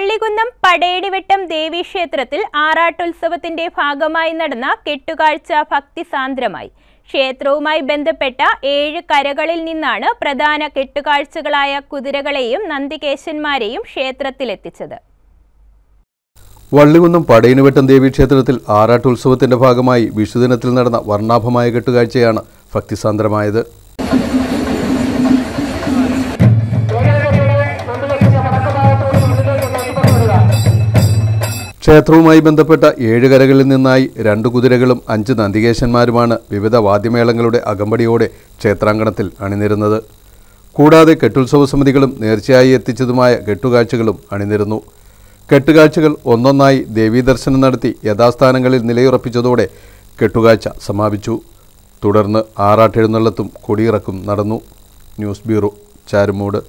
വള്ളികുന്നം പടേടിവട്ടം ദേവീക്ഷേത്രത്തിൽ ആറാട്ടുത്സവത്തിന്റെ ഭാഗമായി നടന്ന കെട്ടുകാഴ്ച ഭക്തിസാന്ദ്രമായി ക്ഷേത്രവുമായി ബന്ധപ്പെട്ട ഏഴ് കരകളിൽ നിന്നാണ് പ്രധാന കെട്ടുകാഴ്ചകളായ കുതിരകളെയും നന്ദികേശന്മാരെയും ക്ഷേത്രത്തിലെത്തിച്ചത് വള്ളികുന്നം പടയനുവട്ടം ദേവീക്ഷേത്രത്തിൽ ആറാട്ടുത്സവത്തിന്റെ ഭാഗമായി വിഷുദിനത്തിൽ നടന്ന വർണ്ണാഭമായ കെട്ടുകാഴ്ചയാണ് ഭക്തിസാന്ദ്രമായത് ക്ഷേത്രവുമായി ബന്ധപ്പെട്ട ഏഴ് കരകളിൽ നിന്നായി രണ്ട് കുതിരകളും അഞ്ച് നന്ദികേശന്മാരുമാണ് വിവിധ വാദ്യമേളങ്ങളുടെ അകമ്പടിയോടെ ക്ഷേത്രാങ്കണത്തിൽ അണിനിരുന്നത് കൂടാതെ കെട്ടുത്സവ സമിതികളും നേർച്ചയായി എത്തിച്ചതുമായ കെട്ടുകാഴ്ചകളും അണിനിരുന്നു കെട്ടുകാഴ്ചകൾ ഒന്നൊന്നായി ദർശനം നടത്തി യഥാസ്ഥാനങ്ങളിൽ നിലയുറപ്പിച്ചതോടെ കെട്ടുകാഴ്ച സമാപിച്ചു തുടർന്ന് ആറാട്ടെഴുന്നള്ളത്തും കൊടിയിറക്കും നടന്നു ന്യൂസ് ബ്യൂറോ ചാരുമൂട്